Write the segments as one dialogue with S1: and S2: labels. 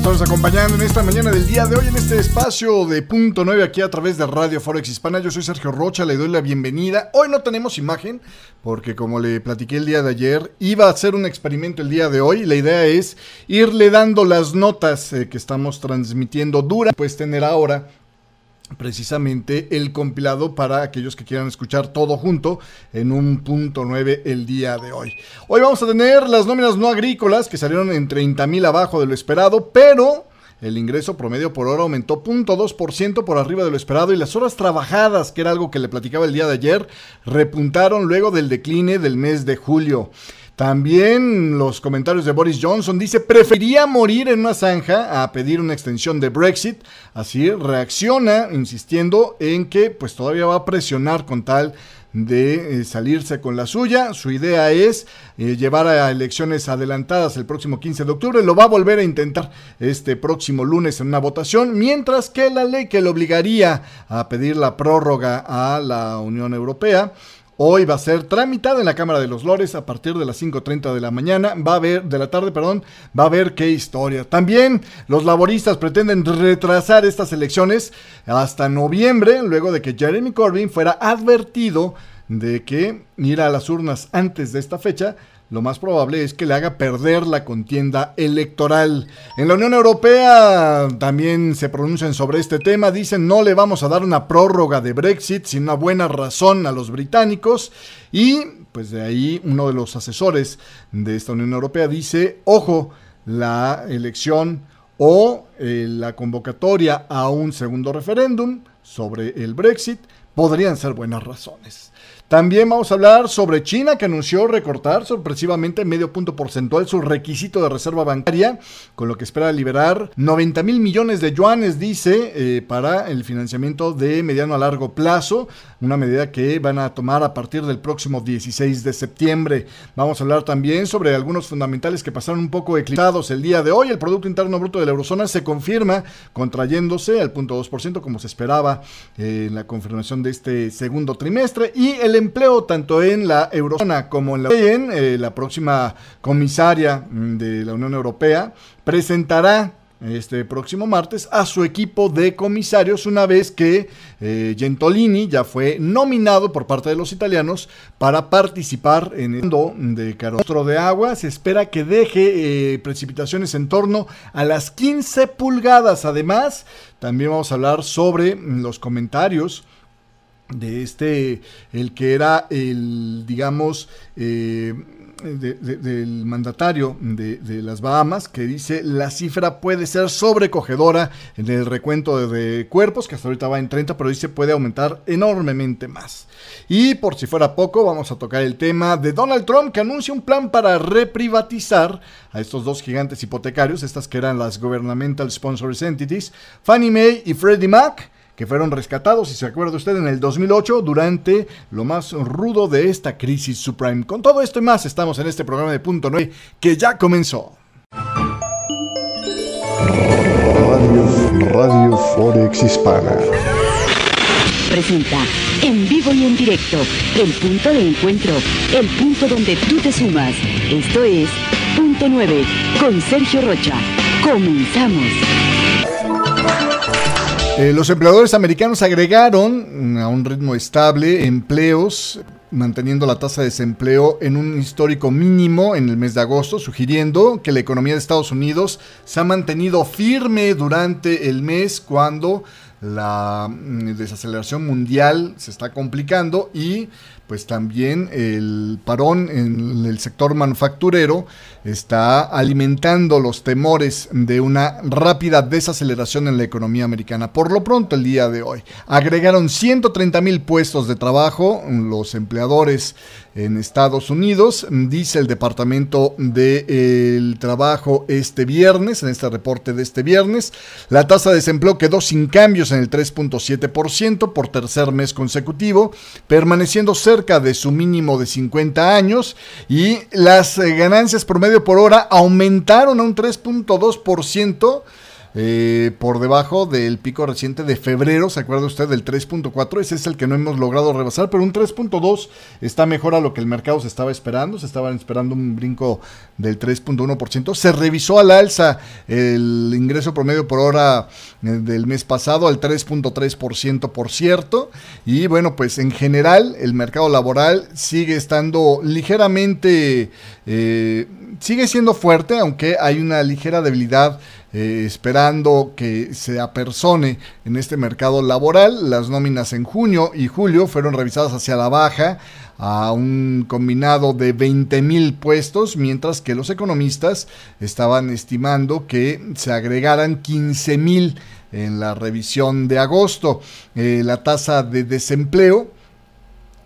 S1: por acompañando en esta mañana del día de hoy en este espacio de Punto 9 aquí a través de Radio Forex Hispana. Yo soy Sergio Rocha, le doy la bienvenida. Hoy no tenemos imagen porque como le platiqué el día de ayer, iba a hacer un experimento el día de hoy. La idea es irle dando las notas eh, que estamos transmitiendo dura, pues tener ahora precisamente el compilado para aquellos que quieran escuchar todo junto en un punto 9 el día de hoy. Hoy vamos a tener las nóminas no agrícolas que salieron en 30.000 mil abajo de lo esperado, pero... El ingreso promedio por hora aumentó 0.2% por arriba de lo esperado y las horas trabajadas, que era algo que le platicaba el día de ayer, repuntaron luego del decline del mes de julio. También los comentarios de Boris Johnson dice, prefería morir en una zanja a pedir una extensión de Brexit. Así reacciona insistiendo en que pues todavía va a presionar con tal de eh, salirse con la suya. Su idea es eh, llevar a elecciones adelantadas el próximo 15 de octubre. Lo va a volver a intentar este próximo lunes en una votación, mientras que la ley que le obligaría a pedir la prórroga a la Unión Europea Hoy va a ser tramitada en la Cámara de los Lores a partir de las 5.30 de la mañana. Va a ver de la tarde, perdón, va a haber qué historia. También los laboristas pretenden retrasar estas elecciones hasta noviembre, luego de que Jeremy Corbyn fuera advertido de que ir a las urnas antes de esta fecha lo más probable es que le haga perder la contienda electoral. En la Unión Europea también se pronuncian sobre este tema, dicen no le vamos a dar una prórroga de Brexit sin una buena razón a los británicos y pues de ahí uno de los asesores de esta Unión Europea dice, ojo, la elección o eh, la convocatoria a un segundo referéndum sobre el Brexit podrían ser buenas razones. También vamos a hablar sobre China, que anunció recortar sorpresivamente medio punto porcentual su requisito de reserva bancaria, con lo que espera liberar 90 mil millones de yuanes, dice, eh, para el financiamiento de mediano a largo plazo, una medida que van a tomar a partir del próximo 16 de septiembre. Vamos a hablar también sobre algunos fundamentales que pasaron un poco eclipsados el día de hoy. El Producto Interno Bruto de la Eurozona se confirma contrayéndose al punto 2%, como se esperaba eh, en la confirmación de este segundo trimestre y el empleo, tanto en la eurozona como en la OEE. Eh, la próxima comisaria mm, de la Unión Europea, presentará este próximo martes a su equipo de comisarios una vez que eh, Gentolini ya fue nominado por parte de los italianos para participar en el fondo de Carostro de Agua. Se espera que deje eh, precipitaciones en torno a las 15 pulgadas. Además, también vamos a hablar sobre mm, los comentarios de este, el que era el, digamos, eh, del mandatario de, las Bahamas, que dice la cifra puede ser sobrecogedora en el recuento de, cuerpos, que hasta ahorita va en 30, pero dice puede aumentar enormemente más. Y por si fuera poco, vamos a tocar el tema de Donald Trump, que anuncia un plan para reprivatizar a estos dos gigantes hipotecarios, estas que eran las Governmental sponsored Entities, Fannie Mae y Freddie Mac que fueron rescatados, si se acuerda usted, en el 2008 durante lo más rudo de esta crisis subprime. Con todo esto y más, estamos en este programa de Punto 9 que ya comenzó. Radio, Radio Forex Hispana. Presenta en vivo y en directo el punto de encuentro, el punto donde tú te sumas. Esto es Punto 9 con Sergio Rocha. Comenzamos. Eh, los empleadores americanos agregaron a un ritmo estable empleos manteniendo la tasa de desempleo en un histórico mínimo en el mes de agosto, sugiriendo que la economía de Estados Unidos se ha mantenido firme durante el mes cuando la mm, desaceleración mundial se está complicando y pues también el parón en el sector manufacturero está alimentando los temores de una rápida desaceleración en la economía americana. Por lo pronto, el día de hoy agregaron 130 mil puestos de trabajo los empleadores en Estados Unidos, dice el Departamento del Trabajo este viernes, en este reporte de este viernes, la tasa de desempleo quedó sin cambios en el 3.7% por tercer mes consecutivo, permaneciendo cerca de su mínimo de 50 años y las eh, ganancias promedio por hora aumentaron a un 3.2% eh, por debajo del pico reciente de febrero, ¿se acuerda usted del 3.4? Ese es el que no hemos logrado rebasar, pero un 3.2 está mejor a lo que el mercado se estaba esperando, se estaban esperando un brinco del 3.1%. Se revisó al alza el ingreso promedio por hora eh, del mes pasado al 3.3%, por cierto, y bueno, pues en general el mercado laboral sigue estando ligeramente, eh, sigue siendo fuerte, aunque hay una ligera debilidad eh, esperando que se apersone en este mercado laboral. Las nóminas en junio y julio fueron revisadas hacia la baja a un combinado de 20 mil puestos, mientras que los economistas estaban estimando que se agregaran 15 mil en la revisión de agosto. Eh, la tasa de desempleo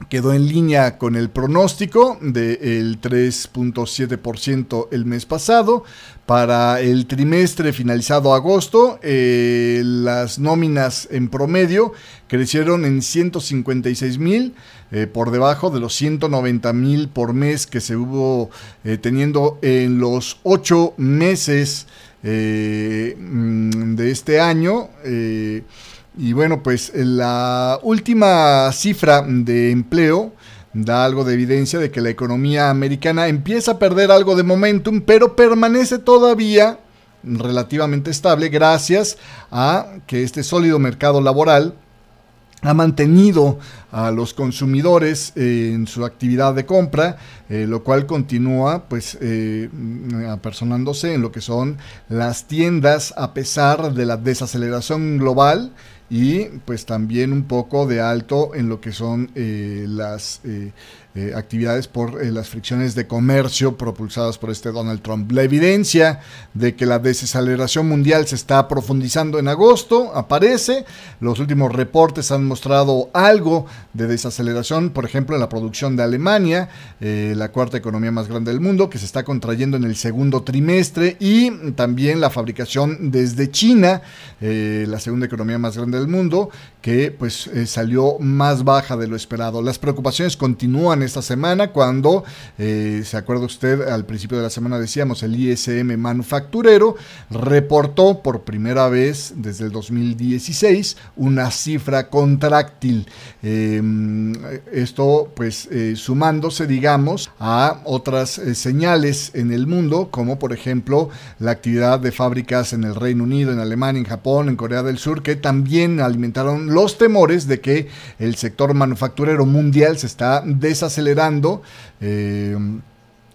S1: quedó en línea con el pronóstico del 3.7% el mes pasado. Para el trimestre finalizado agosto, eh, las nóminas en promedio crecieron en 156 mil, eh, por debajo de los 190 mil por mes que se hubo eh, teniendo en los ocho meses mm, de este año. Y bueno, pues eh, la última cifra de empleo da algo de evidencia de que la economía americana empieza a perder algo de momentum, pero permanece todavía relativamente estable gracias a que este sólido mercado laboral ha mantenido a los consumidores eh, en su actividad de compra, eh, lo cual continúa pues apersonándose en lo que son las tiendas a pesar de la desaceleración global y pues también un poco de alto en lo que son eh, las, eh, eh, actividades por eh, las fricciones de comercio propulsadas por este Donald Trump. La evidencia de que la desaceleración mundial se está profundizando en agosto aparece. Los últimos reportes han mostrado algo de desaceleración, por ejemplo, en la producción de Alemania, eh, la cuarta economía más grande del mundo, que se está contrayendo en el segundo trimestre, y también la fabricación desde China, la segunda economía más grande del mundo, que pues salió más baja de lo esperado. Las preocupaciones continúan esta semana cuando, eh, se acuerda usted, al principio de la semana decíamos, el ISM manufacturero reportó por primera vez desde el 2016 una cifra contractil em, esto pues eh, sumándose, digamos, a otras eh, señales en el mundo, como por ejemplo la actividad de fábricas en el Reino Unido, en Alemania, en Japón, en Corea del Sur, que también alimentaron los temores de que el sector manufacturero mundial se está deshaciendo acelerando eh,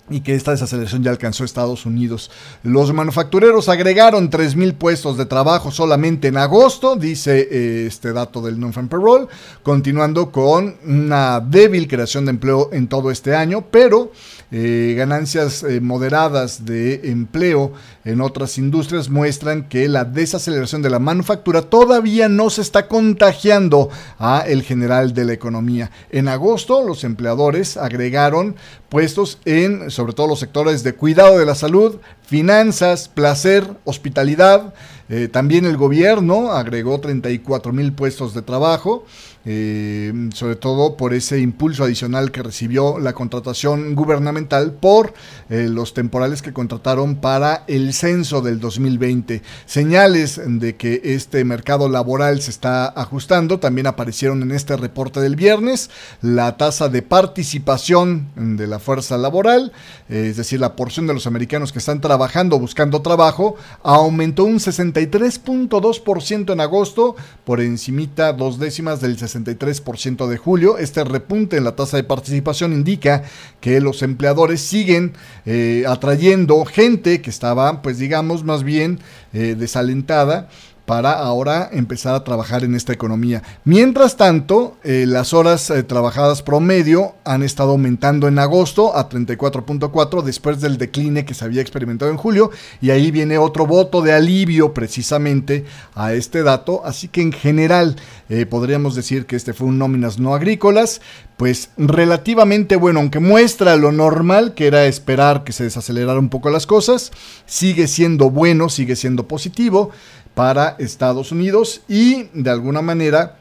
S1: y que esta desaceleración ya alcanzó Estados Unidos. Los manufactureros agregaron 3.000 puestos de trabajo solamente en agosto, dice eh, este dato del non Payroll, continuando con una débil creación de empleo en todo este año, pero eh, ganancias eh, moderadas de empleo en otras industrias muestran que la desaceleración de la manufactura todavía no se está contagiando a el general de la economía. En agosto los empleadores agregaron puestos en sobre todo los sectores de cuidado de la salud, finanzas, placer, hospitalidad. Eh, también el gobierno agregó 34 mil puestos de trabajo. Eh, sobre todo por ese impulso adicional que recibió la contratación gubernamental por eh, los temporales que contrataron para el censo del 2020. Señales de que este mercado laboral se está ajustando también aparecieron en este reporte del viernes. La tasa de participación de la fuerza laboral, eh, es decir, la porción de los americanos que están trabajando buscando trabajo, aumentó un 63.2% en agosto por encimita dos décimas del 60 63% de julio. Este repunte en la tasa de participación indica que los empleadores siguen eh, atrayendo gente que estaba, pues digamos, más bien eh, desalentada para ahora empezar a trabajar en esta economía. Mientras tanto, eh, las horas eh, trabajadas promedio han estado aumentando en agosto a 34.4 después del decline que se había experimentado en julio y ahí viene otro voto de alivio precisamente a este dato, así que en general eh, podríamos decir que este fue un nóminas no agrícolas, pues relativamente bueno, aunque muestra lo normal que era esperar que se desacelerara un poco las cosas, sigue siendo bueno, sigue siendo positivo para Estados Unidos y de alguna manera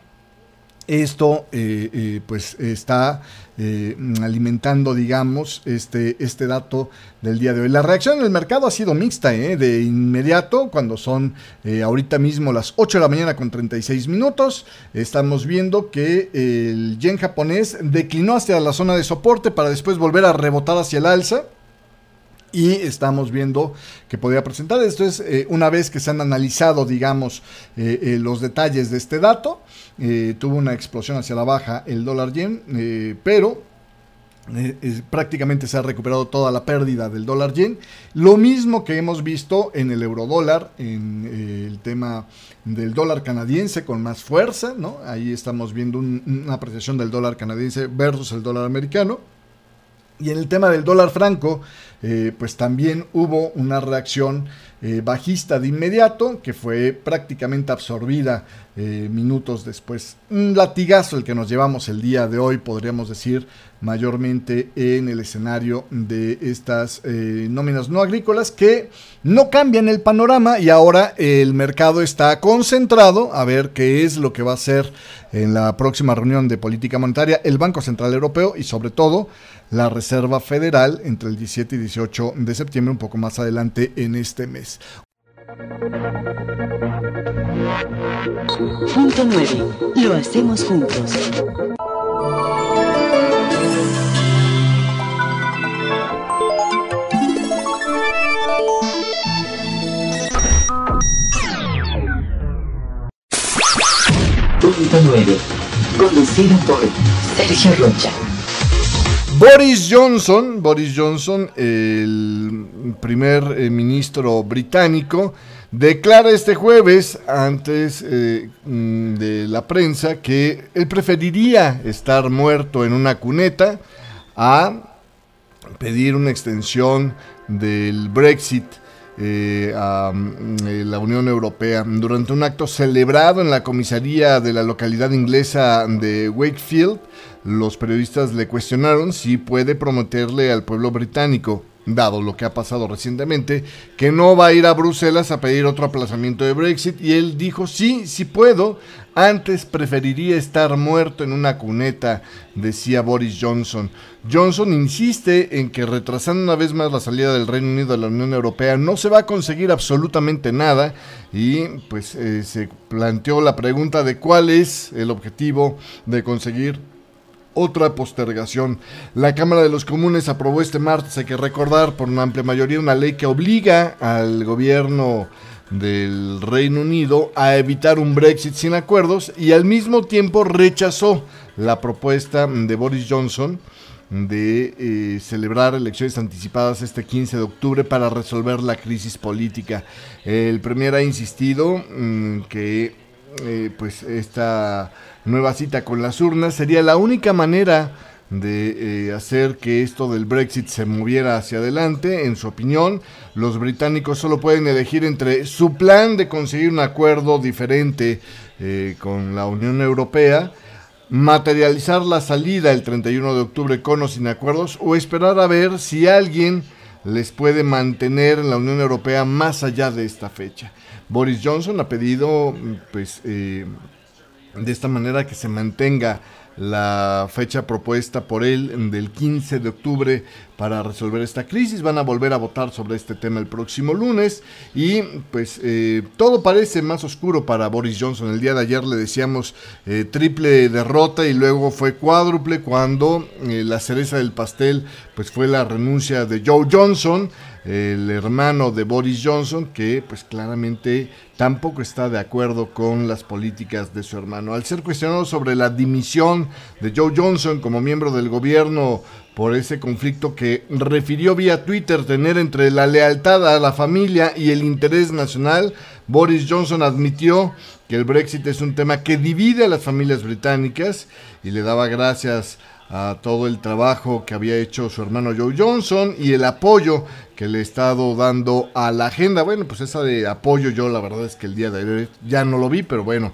S1: esto eh, eh, pues está eh, alimentando, digamos, este, este dato del día de hoy. La reacción en el mercado ha sido mixta, de inmediato, cuando son ahorita mismo las 8 de la mañana con 36 minutos, estamos viendo que el yen japonés declinó hacia la zona de soporte para después volver a rebotar hacia el alza y estamos viendo que podría presentar. Esto es, eh, una vez que se han analizado, digamos, eh, eh, los detalles de este dato, tuvo una explosión hacia la baja el dólar yen, pero prácticamente se ha recuperado toda la pérdida del dólar yen. Lo mismo que hemos visto en el euro dólar, en el tema del dólar canadiense con más fuerza, Ahí estamos viendo una apreciación del dólar canadiense versus el dólar americano. Y en el tema del dólar franco, eh, pues también hubo una reacción eh, bajista de inmediato que fue prácticamente absorbida eh, minutos después. Un latigazo el que nos llevamos el día de hoy, podríamos decir, mayormente en el escenario de estas eh, nóminas no agrícolas que no cambian el panorama y ahora el mercado está concentrado a ver qué es lo que va a hacer en la próxima reunión de política monetaria el Banco Central Europeo y sobre todo la Reserva Federal entre el 17 y 18 de septiembre, un poco más adelante en este mes. Punto 9. Lo hacemos juntos. Punto 9. Conducido por Sergio Rocha. Boris Johnson, Boris Johnson, el primer eh, ministro británico, declara este jueves antes eh, mm, de la prensa que él preferiría estar muerto en una cuneta a pedir una extensión del Brexit eh, a mm, eh, la Unión Europea. Durante un acto celebrado en la comisaría de la localidad inglesa de Wakefield, los periodistas le cuestionaron si puede prometerle al pueblo británico dado lo que ha pasado recientemente, que no va a ir a Bruselas a pedir otro aplazamiento de Brexit y él dijo, sí, sí puedo, antes preferiría estar muerto en una cuneta, decía Boris Johnson. Johnson insiste en que retrasando una vez más la salida del Reino Unido de la Unión Europea no se va a conseguir absolutamente nada y pues eh, se planteó la pregunta de cuál es el objetivo de conseguir otra postergación. La Cámara de los Comunes aprobó este martes, hay que recordar, por una amplia mayoría una ley que obliga al gobierno del Reino Unido a evitar un Brexit sin acuerdos y al mismo tiempo rechazó la propuesta de Boris Johnson de eh, celebrar elecciones anticipadas este 15 de octubre para resolver la crisis política. El Premier ha insistido mm, que eh, pues esta nueva cita con las urnas sería la única manera de eh, hacer que esto del Brexit se moviera hacia adelante. En su opinión, los británicos solo pueden elegir entre su plan de conseguir un acuerdo diferente eh, con la Unión Europea, materializar la salida el 31 de octubre con o sin acuerdos, o esperar a ver si alguien les puede mantener en la Unión Europea más allá de esta fecha. Boris Johnson ha pedido, pues, eh, de esta manera que se mantenga la fecha propuesta por él del 15 de octubre para resolver esta crisis. Van a volver a votar sobre este tema el próximo lunes y pues eh, todo parece más oscuro para Boris Johnson. El día de ayer le decíamos eh, triple derrota y luego fue cuádruple cuando eh, la cereza del pastel pues fue la renuncia de Joe Johnson el hermano de Boris Johnson, que pues claramente tampoco está de acuerdo con las políticas de su hermano. Al ser cuestionado sobre la dimisión de Joe Johnson como miembro del gobierno por ese conflicto que refirió vía Twitter tener entre la lealtad a la familia y el interés nacional, Boris Johnson admitió que el Brexit es un tema que divide a las familias británicas y le daba gracias a todo el trabajo que había hecho su hermano Joe Johnson y el apoyo que le he estado dando a la agenda. Bueno, pues esa de apoyo yo la verdad es que el día de ayer ya no lo vi, pero bueno,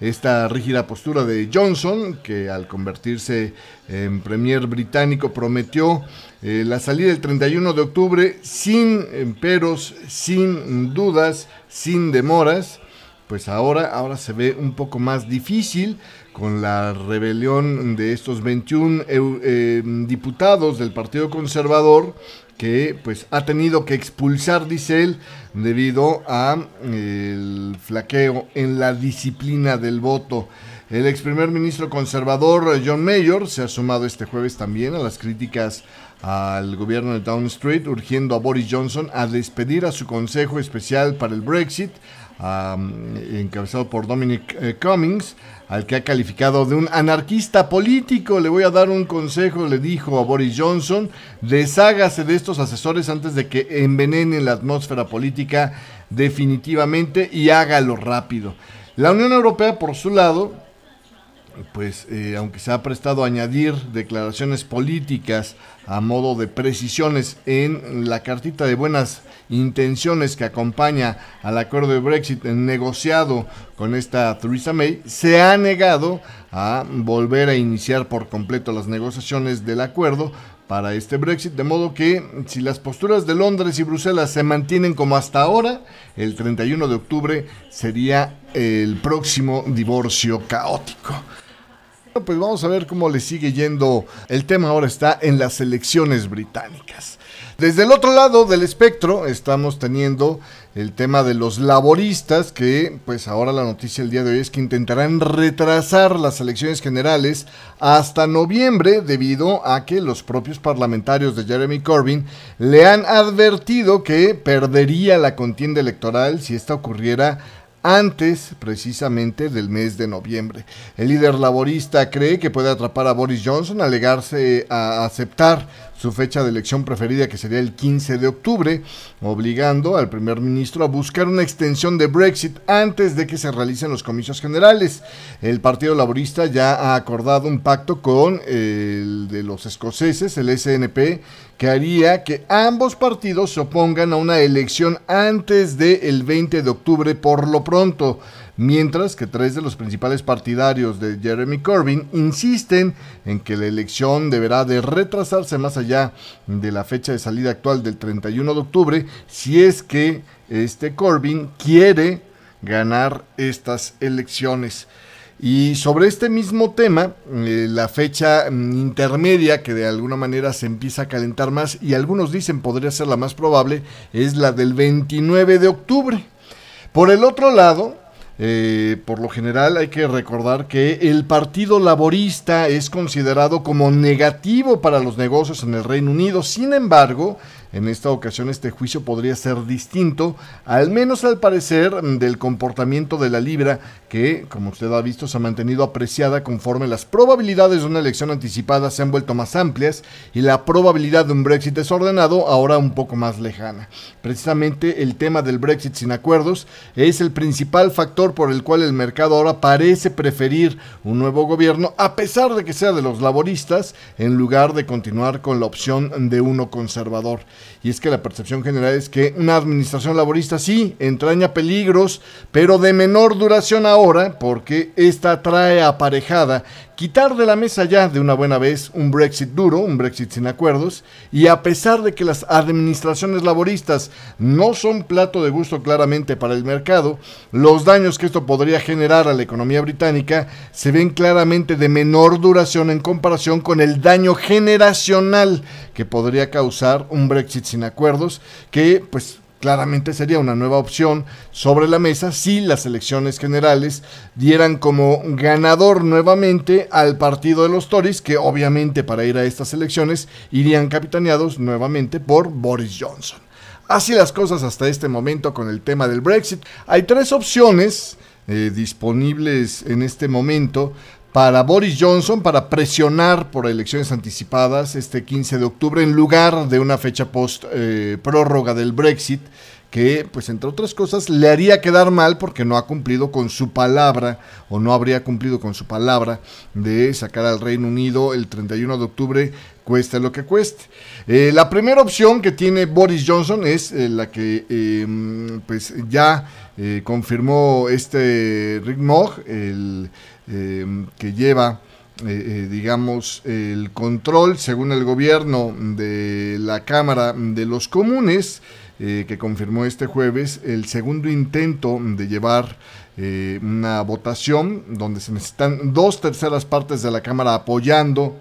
S1: esta rígida postura de Johnson, que al convertirse en premier británico prometió eh, la salida el 31 de octubre sin peros, sin dudas, sin demoras. Pues ahora, ahora se ve un poco más difícil con la rebelión de estos 21 eh, diputados del Partido Conservador que pues ha tenido que expulsar, dice él, debido a el flaqueo en la disciplina del voto. El ex primer ministro conservador John Mayor se ha sumado este jueves también a las críticas al gobierno de Downstreet, Street, urgiendo a Boris Johnson a despedir a su Consejo Especial para el Brexit, encabezado por Dominic eh, Cummings, al que ha calificado de un anarquista político. Le voy a dar un consejo, le dijo a Boris Johnson, deshágase de estos asesores antes de que envenenen la atmósfera política definitivamente y hágalo rápido. La Unión Europea, por su lado, pues eh, aunque se ha prestado a añadir declaraciones políticas a modo de precisiones en la cartita de buenas intenciones que acompaña al acuerdo de Brexit negociado con esta Theresa May, se ha negado a volver a iniciar por completo las negociaciones del acuerdo para este Brexit, de modo que si las posturas de Londres y Bruselas se mantienen como hasta ahora, el 31 de octubre sería el próximo divorcio caótico pues vamos a ver cómo le sigue yendo. El tema ahora está en las elecciones británicas. Desde el otro lado del espectro estamos teniendo el tema de los laboristas que pues ahora la noticia el día de hoy es que intentarán retrasar las elecciones generales hasta noviembre debido a que los propios parlamentarios de Jeremy Corbyn le han advertido que perdería la contienda electoral si esta ocurriera antes precisamente del mes de noviembre. El líder laborista cree que puede atrapar a Boris Johnson, alegarse a aceptar su fecha de elección preferida, que sería el 15 de octubre, obligando al primer ministro a buscar una extensión de Brexit antes de que se realicen los comicios generales. El Partido Laborista ya ha acordado un pacto con eh, el de los escoceses, el SNP, que haría que ambos partidos se opongan a una elección antes del el 20 de octubre por lo pronto mientras que tres de los principales partidarios de Jeremy Corbyn insisten en que la elección deberá de retrasarse más allá de la fecha de salida actual del 31 de octubre si es que este Corbyn quiere ganar estas elecciones. Y sobre este mismo tema, eh, la fecha mm, intermedia que de alguna manera se empieza a calentar más y algunos dicen podría ser la más probable es la del 29 de octubre. Por el otro lado, eh, por lo general hay que recordar que el Partido Laborista es considerado como negativo para los negocios en el Reino Unido. Sin embargo, en esta ocasión este juicio podría ser distinto, al menos al parecer, mm, del comportamiento de la libra, que, como usted ha visto, se ha mantenido apreciada conforme las probabilidades de una elección anticipada se han vuelto más amplias y la probabilidad de un Brexit desordenado ahora un poco más lejana. Precisamente el tema del Brexit sin acuerdos es el principal factor por el cual el mercado ahora parece preferir un nuevo gobierno, a pesar de que sea de los laboristas, en lugar de continuar con la opción de uno conservador y es que la percepción general es que una administración laborista sí entraña peligros, pero de menor duración ahora, porque esta trae aparejada quitar de la mesa ya de una buena vez un Brexit duro, un Brexit sin acuerdos, y a pesar de que las administraciones laboristas no son plato de gusto claramente para el mercado, los daños que esto podría generar a la economía británica se ven claramente de menor duración en comparación con el daño generacional que podría causar un Brexit sin acuerdos, que pues claramente sería una nueva opción sobre la mesa si las elecciones generales dieran como ganador nuevamente al partido de los Tories, que obviamente para ir a estas elecciones irían capitaneados nuevamente por Boris Johnson. Así las cosas hasta este momento con el tema del Brexit. Hay tres opciones eh, disponibles en este momento para Boris Johnson para presionar por elecciones anticipadas este 15 de octubre en lugar de una fecha post eh, prórroga del Brexit que, pues entre otras cosas, le haría quedar mal porque no ha cumplido con su palabra o no habría cumplido con su palabra de sacar al Reino Unido el 31 de octubre cueste lo que cueste. Eh, la primera opción que tiene Boris Johnson es eh, la que em, pues ya eh, confirmó este Rick em, que lleva digamos el control según el gobierno de la Cámara de los Comunes que confirmó este jueves el segundo intento de llevar una votación donde se necesitan dos terceras partes de la Cámara apoyando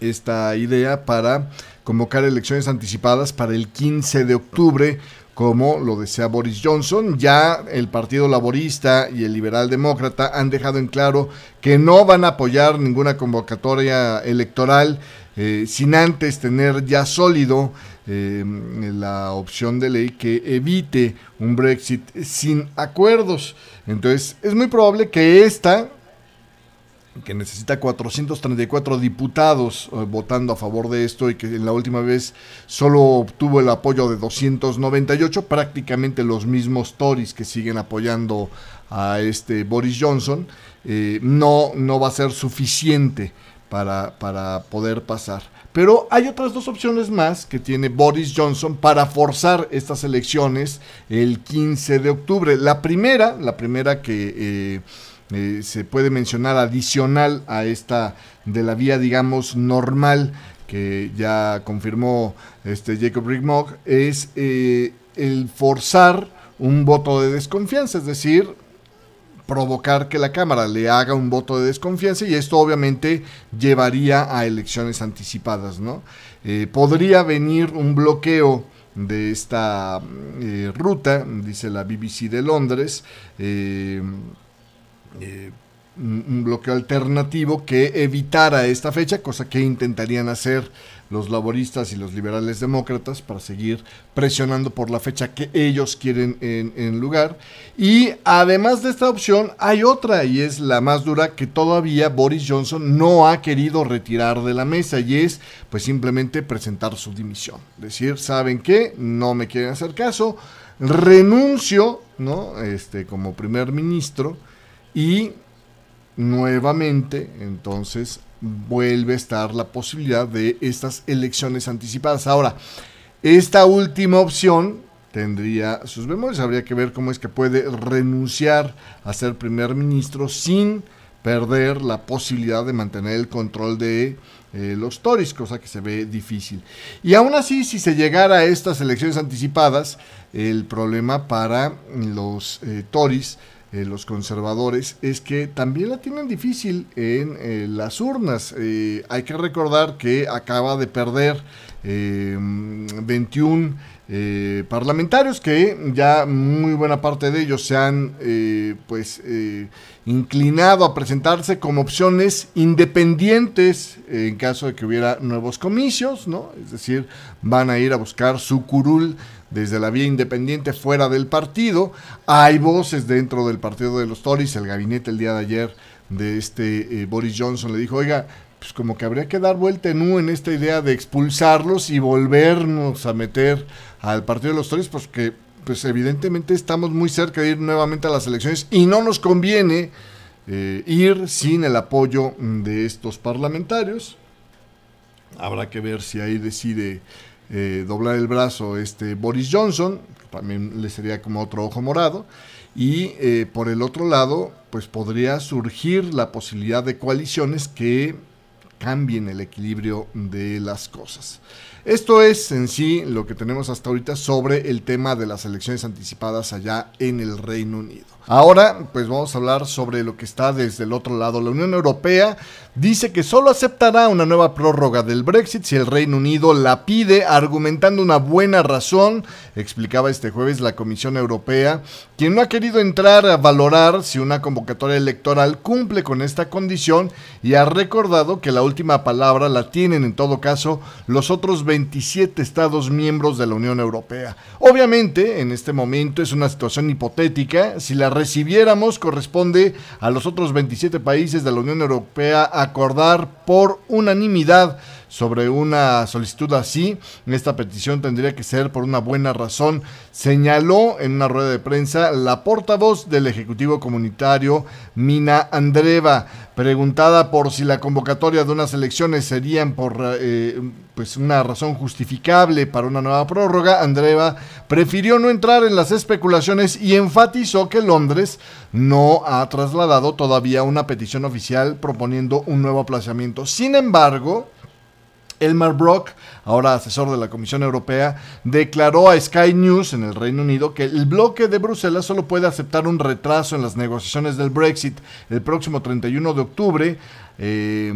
S1: esta idea para convocar elecciones anticipadas para el 15 de octubre, como lo desea Boris Johnson. Ya el Partido Laborista y el Liberal Demócrata han dejado en claro que no van a apoyar ninguna convocatoria electoral eh, sin antes tener ya sólido eh, la opción de ley que evite un Brexit sin acuerdos. Entonces es muy probable que esta que necesita 434 diputados eh, votando a favor de esto y que en la última vez solo obtuvo el apoyo de 298, prácticamente los mismos Tories que siguen apoyando a este Boris Johnson, eh, no, no va a ser suficiente para, para poder pasar. Pero hay otras dos opciones más que tiene Boris Johnson para forzar estas elecciones el 15 de octubre. La primera, la primera que... Eh, eh, se puede mencionar adicional a esta de la vía, digamos, normal que ya confirmó este Jacob Rigmog, es eh, el forzar un voto de desconfianza, es decir, provocar que la Cámara le haga un voto de desconfianza y esto obviamente llevaría a elecciones anticipadas, ¿no? Eh, podría venir un bloqueo de esta ruta, dice la BBC de Londres. Eh, un bloqueo alternativo que evitara esta fecha, cosa que intentarían hacer los laboristas y los liberales demócratas para seguir presionando por la fecha que ellos quieren en, lugar. Y además de esta opción hay otra y es la más dura que todavía Boris Johnson no ha querido retirar de la mesa y es pues simplemente presentar su dimisión. Decir, ¿saben qué? No me quieren hacer caso, renuncio, ¿no? Este, como primer ministro y nuevamente, entonces, vuelve a estar la posibilidad de estas elecciones anticipadas. Ahora, esta última opción tendría sus memorias. Habría que ver cómo es que puede renunciar a ser primer ministro sin perder la posibilidad de mantener el control de eh, los Tories, cosa que se ve difícil. Y aún así, si se llegara a estas elecciones anticipadas, el problema para los eh, Tories eh, los conservadores es que también la tienen difícil en eh, las urnas. Eh, hay que recordar que acaba de perder 21 parlamentarios que ya muy buena parte de ellos se han pues inclinado a presentarse como opciones independientes en caso de que hubiera nuevos comicios, ¿no? Es decir, van a ir a buscar su curul desde la vía independiente fuera del partido. Hay voces dentro del partido de los Tories. El gabinete el día de ayer de este eh, Boris Johnson le dijo, oiga, pues como que habría que dar vuelta en U en esta idea de expulsarlos y volvernos a meter al partido de los Tories, pues que pues evidentemente estamos muy cerca de ir nuevamente a las elecciones y no nos conviene eh, ir sin el apoyo de estos parlamentarios. Habrá que ver si ahí decide eh, doblar el brazo este Boris Johnson, también le sería como otro ojo morado, y eh, por el otro lado, pues podría surgir la posibilidad de coaliciones que cambien el equilibrio de las cosas. Esto es en sí lo que tenemos hasta ahorita sobre el tema de las elecciones anticipadas allá en el Reino Unido. Ahora, pues vamos a hablar sobre lo que está desde el otro lado. La Unión Europea dice que solo aceptará una nueva prórroga del Brexit si el Reino Unido la pide, argumentando una buena razón, explicaba este jueves la Comisión Europea, quien no ha querido entrar a valorar si una convocatoria electoral cumple con esta condición y ha recordado que la última palabra la tienen en todo caso los otros 27 Estados miembros de la Unión Europea. Obviamente, en este momento es una situación hipotética. Si la recibiéramos, corresponde a los otros 27 países de la Unión Europea acordar por unanimidad sobre una solicitud así. Esta petición tendría que ser por una buena razón, señaló en una rueda de prensa la portavoz del Ejecutivo Comunitario, Mina Andreva. Preguntada por si la convocatoria de unas elecciones serían por eh, pues una razón justificable para una nueva prórroga, Andreva prefirió no entrar en las especulaciones y enfatizó que Londres no ha trasladado todavía una petición oficial proponiendo un nuevo aplazamiento. Sin embargo, Elmar Brock, ahora asesor de la Comisión Europea, declaró a Sky News en el Reino Unido que el bloque de Bruselas solo puede aceptar un retraso en las negociaciones del Brexit el próximo 31 de octubre. Eh,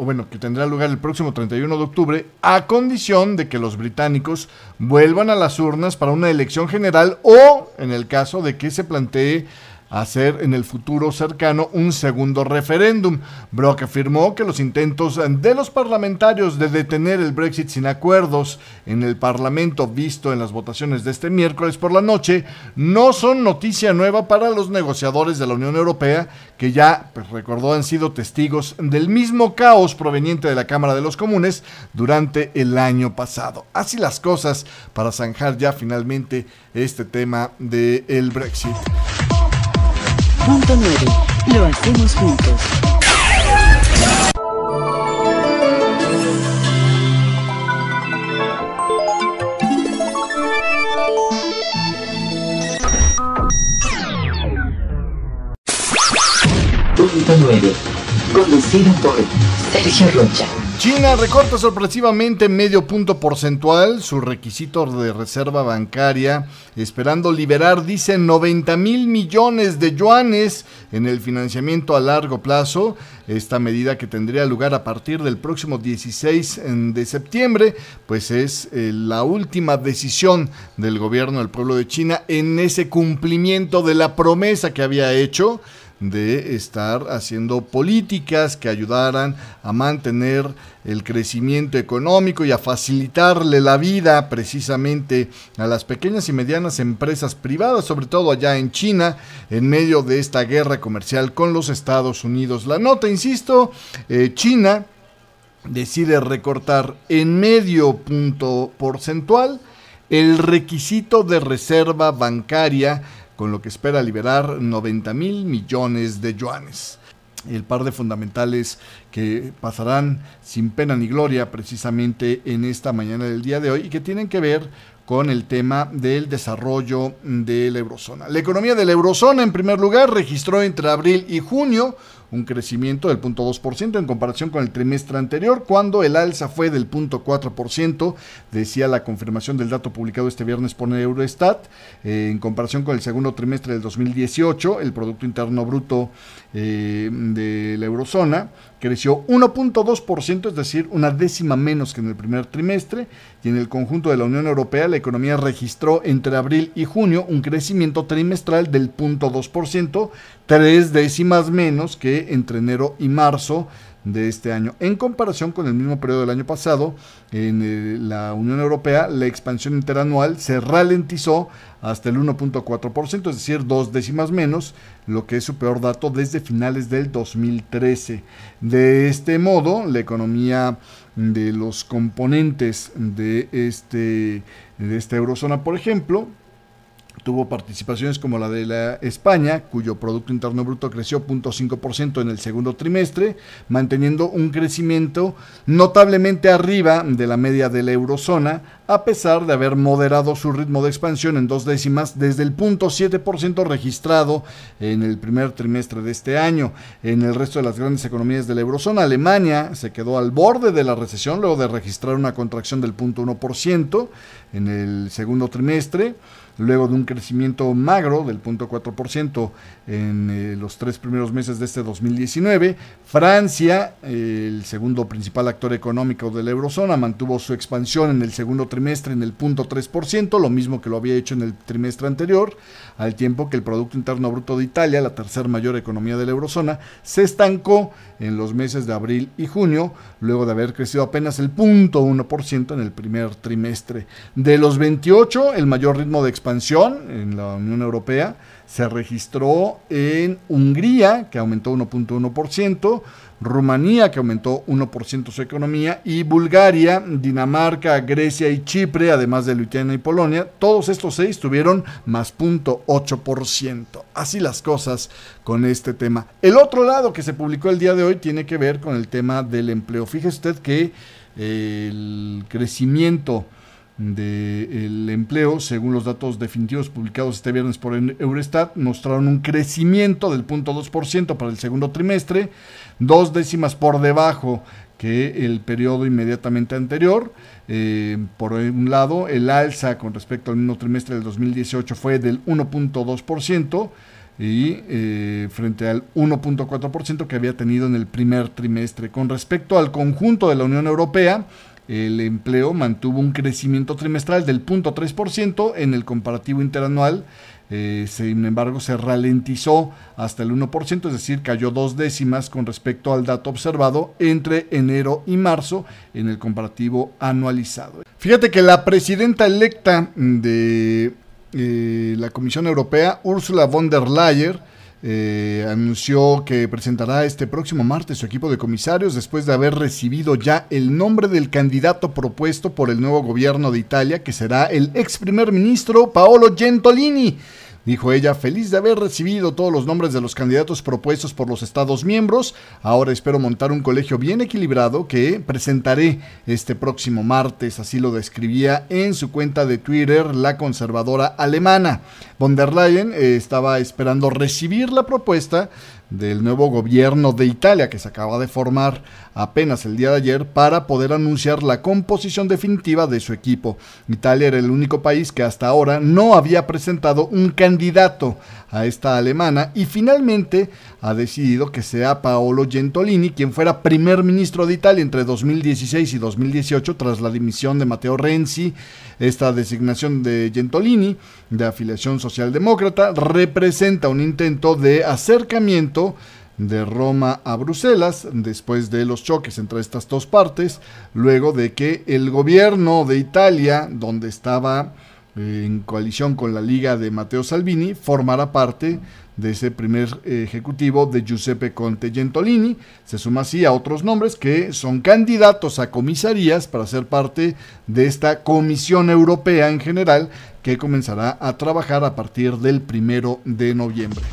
S1: o bueno, que tendrá lugar el próximo 31 de octubre, a condición de que los británicos vuelvan a las urnas para una elección general o, en el caso de que se plantee hacer en el futuro cercano un segundo referéndum. Brock afirmó que los intentos de los parlamentarios de detener el Brexit sin acuerdos en el Parlamento visto en las votaciones de este miércoles por la noche no son noticia nueva para los negociadores de la Unión Europea que ya, pues, recordó, han sido testigos del mismo caos proveniente de la Cámara de los Comunes durante el año pasado. Así las cosas para zanjar ya finalmente este tema del Brexit nueve. Lo hacemos juntos. Punto China recorta sorpresivamente medio punto porcentual su requisito de reserva bancaria, esperando liberar, dice, 90 mil millones de yuanes en el financiamiento a largo plazo. Esta medida que tendría lugar a partir del próximo 16 de septiembre, pues es eh, la última decisión del gobierno del pueblo de China en ese cumplimiento de la promesa que había hecho de estar haciendo políticas que ayudaran a mantener el crecimiento económico y a facilitarle la vida precisamente a las pequeñas y medianas empresas privadas, sobre todo allá en China, en medio de esta guerra comercial con los Estados Unidos. La nota, insisto, eh, China decide recortar en medio punto porcentual el requisito de reserva bancaria con lo que espera liberar 90 mil millones de yuanes. El par de fundamentales que pasarán sin pena ni gloria precisamente en esta mañana del día de hoy y que tienen que ver con el tema del desarrollo de la eurozona. La economía de la eurozona, en primer lugar, registró entre abril y junio un crecimiento del 0.2% en comparación con el trimestre anterior, cuando el alza fue del 0.4%, decía la confirmación del dato publicado este viernes por Eurostat, eh, en comparación con el segundo trimestre del 2018, el Producto Interno Bruto eh, de la eurozona creció 1.2%, es decir, una décima menos que en el primer trimestre, y en el conjunto de la Unión Europea la economía registró entre abril y junio un crecimiento trimestral del 0.2%, tres décimas menos que entre enero y marzo de este año. En comparación con el mismo periodo del año pasado, en eh, la Unión Europea la expansión interanual se ralentizó hasta el 1.4%, es decir, dos décimas menos, lo que es su peor dato desde finales del 2013. De este modo, la economía de los componentes de, este, de esta eurozona, por ejemplo, Tuvo participaciones como la de la España, cuyo Producto Interno Bruto creció 0.5% en el segundo trimestre, manteniendo un crecimiento notablemente arriba de la media de la eurozona, a pesar de haber moderado su ritmo de expansión en dos décimas desde el 0.7% registrado en el primer trimestre de este año. En el resto de las grandes economías de la eurozona, Alemania se quedó al borde de la recesión luego de registrar una contracción del 0.1% en el segundo trimestre luego de un crecimiento magro del 0.4% en eh, los tres primeros meses de este 2019. Francia, el segundo principal actor económico de la eurozona, mantuvo su expansión en el segundo trimestre en el 0.3%, lo mismo que lo había hecho en el trimestre anterior al tiempo que el Producto Interno Bruto de Italia, la tercera mayor economía de la eurozona, se estancó en los meses de abril y junio, luego de haber crecido apenas el 0.1% en el primer trimestre. De los 28, el mayor ritmo de expansión en la Unión Europea, se registró en Hungría, que aumentó 1.1%, Rumanía, que aumentó 1% su economía, y Bulgaria, Dinamarca, Grecia y Chipre, además de Lituania y Polonia, todos estos seis tuvieron más 0.8%. Así las cosas con este tema. El otro lado que se publicó el día de hoy tiene que ver con el tema del empleo. Fíjese usted que el crecimiento del empleo, según los datos definitivos publicados este viernes por Eurostat, mostraron un crecimiento del 0.2% para el segundo trimestre, dos décimas por debajo que el periodo inmediatamente anterior. Eh, por un lado, el alza con respecto al mismo trimestre del 2018 fue del 1.2% y eh, frente al 1.4% que había tenido en el primer trimestre. Con respecto al conjunto de la Unión Europea, el empleo mantuvo un crecimiento trimestral del 0.3% en el comparativo interanual, eh, sin embargo se ralentizó hasta el 1%, es decir, cayó dos décimas con respecto al dato observado entre enero y marzo en el comparativo anualizado. Fíjate que la presidenta electa de eh, la Comisión Europea, Ursula von der Leyen, eh, anunció que presentará este próximo martes su equipo de comisarios después de haber recibido ya el nombre del candidato propuesto por el nuevo gobierno de Italia, que será el ex primer ministro Paolo Gentolini. Dijo ella, feliz de haber recibido todos los nombres de los candidatos propuestos por los Estados miembros. Ahora espero montar un colegio bien equilibrado que presentaré este próximo martes, así lo describía en su cuenta de Twitter la conservadora alemana. Von der Leyen eh, estaba esperando recibir la propuesta del nuevo gobierno de Italia que se acaba de formar apenas el día de ayer para poder anunciar la composición definitiva de su equipo. Italia era el único país que hasta ahora no había presentado un candidato a esta alemana y finalmente ha decidido que sea Paolo Gentolini quien fuera primer ministro de Italia entre 2016 y 2018 tras la dimisión de Matteo Renzi, esta designación de Gentolini de afiliación socialdemócrata representa un intento de acercamiento de Roma a Bruselas, después de los choques entre estas dos partes, luego de que el gobierno de Italia, donde estaba eh, en coalición con la Liga de Matteo Salvini, formará parte de ese primer eh, ejecutivo de Giuseppe Conte Gentolini. Se suma así a otros nombres que son candidatos a comisarías para ser parte de esta Comisión Europea en general que comenzará a trabajar a partir del primero de noviembre.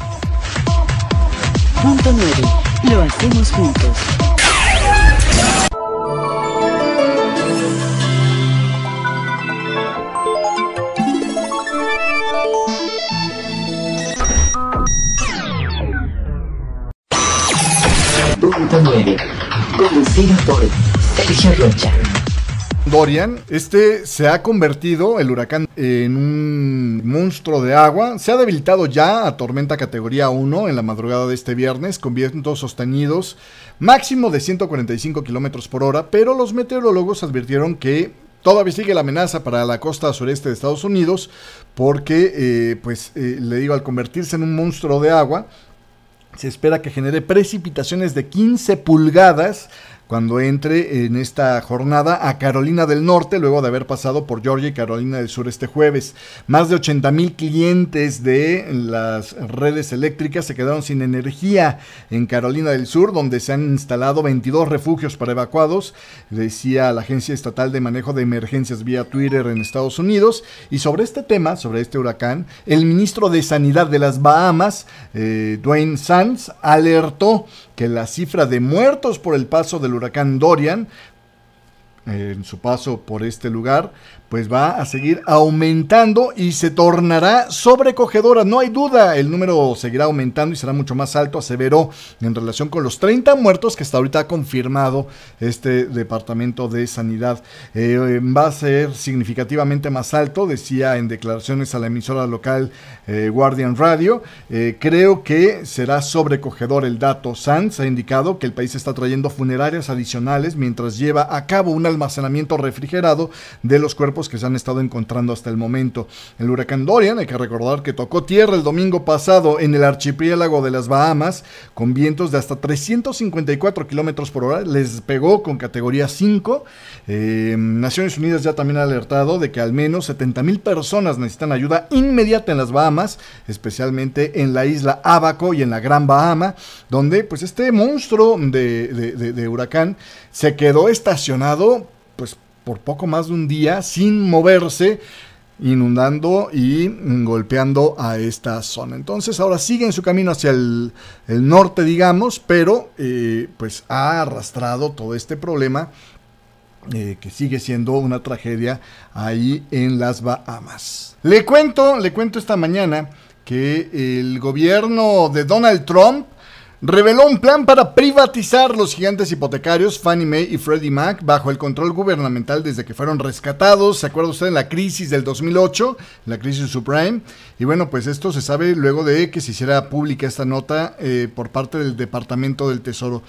S1: Punto 9. Lo hacemos juntos. Dorian, este se ha convertido, el huracán, en un monstruo de agua. Se ha debilitado ya a tormenta categoría 1 en la madrugada de este viernes, con vientos sostenidos máximo de 145 kilómetros por hora, pero los meteorólogos advirtieron que Todavía sigue la amenaza para la costa sureste de Estados Unidos porque, eh, pues, eh, le digo, al convertirse en un monstruo de agua, se espera que genere precipitaciones de 15 pulgadas cuando entre en esta jornada a Carolina del Norte, luego de haber pasado por Georgia y Carolina del Sur este jueves. Más de 80 mil clientes de las redes eléctricas se quedaron sin energía en Carolina del Sur, donde se han instalado 22 refugios para evacuados, decía la Agencia Estatal de Manejo de Emergencias vía Twitter en Estados Unidos. Y sobre este tema, sobre este huracán, el ministro de Sanidad de las Bahamas, eh, Dwayne Sands, alertó que la cifra de muertos por el paso del huracán Dorian, en su paso por este lugar, pues va a seguir aumentando y se tornará sobrecogedora. No hay duda, el número seguirá aumentando y será mucho más alto, aseveró, en relación con los 30 muertos que hasta ahorita ha confirmado este Departamento de Sanidad. Eh, va a ser significativamente más alto, decía en declaraciones a la emisora local eh, Guardian Radio. Eh, creo que será sobrecogedor el dato. Sanz ha indicado que el país está trayendo funerarias adicionales mientras lleva a cabo un almacenamiento refrigerado de los cuerpos que se han estado encontrando hasta el momento. El huracán Dorian, hay que recordar que tocó tierra el domingo pasado en el archipiélago de las Bahamas con vientos de hasta 354 kilómetros por hora. Les pegó con categoría 5. Eh, Naciones Unidas ya también ha alertado de que al menos 70 mil personas necesitan ayuda inmediata en las Bahamas, especialmente en la isla Abaco y en la Gran Bahama, donde pues este monstruo de huracán se quedó estacionado por poco más de un día sin moverse inundando y golpeando a esta zona. Entonces ahora sigue en su camino hacia el, norte, digamos, pero eh, pues ha arrastrado todo este problema eh, que sigue siendo una tragedia ahí en las Bahamas. Le cuento, le cuento esta mañana que el gobierno de Donald Trump reveló un plan para privatizar los gigantes hipotecarios Fannie Mae y Freddie Mac bajo el control gubernamental desde que fueron rescatados. ¿Se acuerda usted de la crisis del 2008, la crisis subprime? Y bueno, pues esto se sabe luego de que se hiciera pública esta nota eh, por parte del Departamento del Tesoro.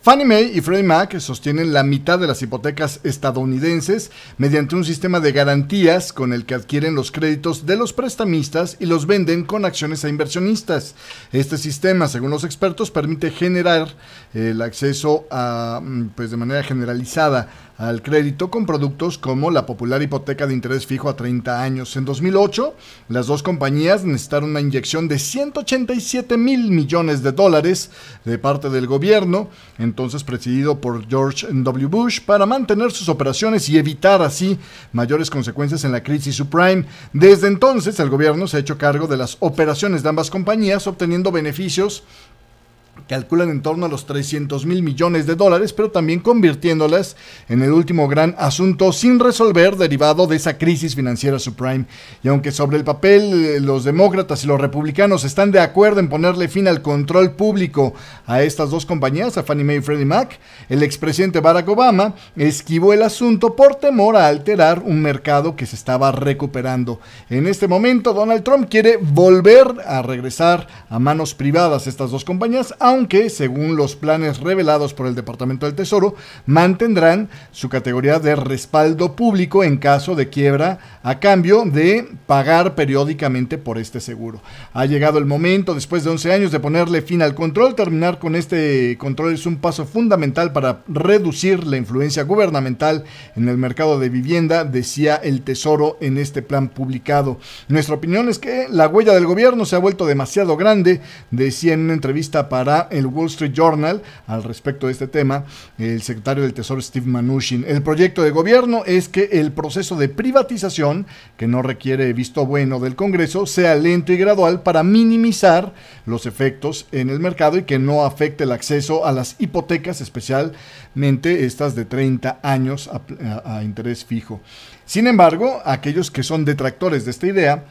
S1: Fannie Mae y Freddie Mac sostienen la mitad de las hipotecas estadounidenses mediante un sistema de garantías con el que adquieren los créditos de los prestamistas y los venden con acciones a inversionistas. Este sistema, según los expertos, permite generar eh, el acceso a, mm, pues de manera generalizada al crédito con productos como la popular hipoteca de interés fijo a 30 años. En 2008, las dos compañías necesitaron una inyección de 187 mil millones de dólares de parte del gobierno, entonces presidido por George W. Bush, para mantener sus operaciones y evitar así mayores consecuencias en la crisis subprime. Desde entonces, el gobierno se ha hecho cargo de las operaciones de ambas compañías, obteniendo beneficios calculan en torno a los 300 mil millones de dólares, pero también convirtiéndolas en el último gran asunto sin resolver derivado de esa crisis financiera subprime. Y aunque sobre el papel eh, los demócratas y los republicanos están de acuerdo en ponerle fin al control público a estas dos compañías, a Fannie Mae y Freddie Mac, el expresidente Barack Obama esquivó el asunto por temor a alterar un mercado que se estaba recuperando. En este momento, Donald Trump quiere volver a regresar a manos privadas estas dos compañías, aunque aunque, según los planes revelados por el Departamento del Tesoro, mantendrán su categoría de respaldo público en caso de quiebra a cambio de pagar periódicamente por este seguro. Ha llegado el momento, después de 11 años, de ponerle fin al control. Terminar con este control es un paso fundamental para reducir la influencia gubernamental en el mercado de vivienda, decía el Tesoro en este plan publicado. Nuestra opinión es que la huella del gobierno se ha vuelto demasiado grande, decía en una entrevista para el Wall Street Journal al respecto de este tema, el secretario del Tesoro Steve Mnuchin. El proyecto de gobierno es que el proceso de privatización, que no requiere visto bueno del Congreso, sea lento y gradual para minimizar los efectos en el mercado y que no afecte el acceso a las hipotecas, especialmente estas de 30 años a interés fijo. Sin embargo, aquellos que son detractores de esta idea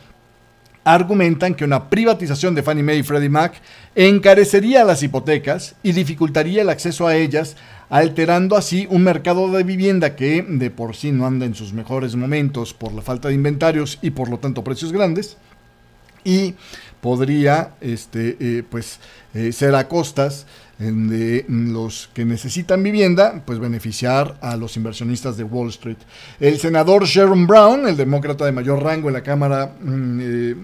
S1: argumentan que una privatización de Fannie Mae y Freddie Mac encarecería las hipotecas y dificultaría el acceso a ellas, alterando así un mercado de vivienda que de por sí no anda en sus mejores momentos por la falta de inventarios y por lo tanto precios grandes, y podría este, eh, pues, eh, ser a costas de los que necesitan vivienda, pues beneficiar a los inversionistas de Wall Street. El senador Sharon Brown, el demócrata de mayor rango en la Cámara mm, eh,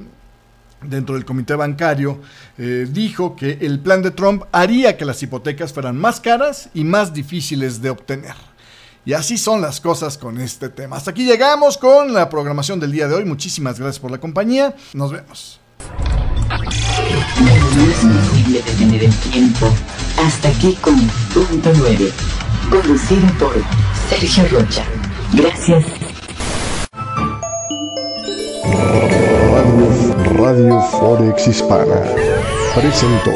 S1: dentro del comité bancario, dijo que el plan de Trump haría que las hipotecas fueran más caras y más difíciles de obtener. Y así son las cosas con este tema. Hasta aquí llegamos con la programación del día de hoy. Muchísimas gracias por la compañía. Nos vemos no es posible detener el tiempo. Hasta aquí con Punto 9, conducido por Sergio Rocha. Gracias. Radio, Forex Hispana presentó.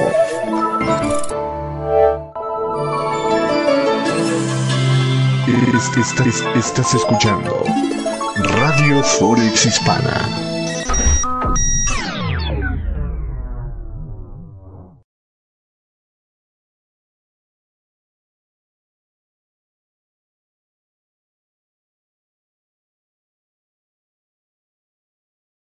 S1: estás escuchando Radio Forex Hispana.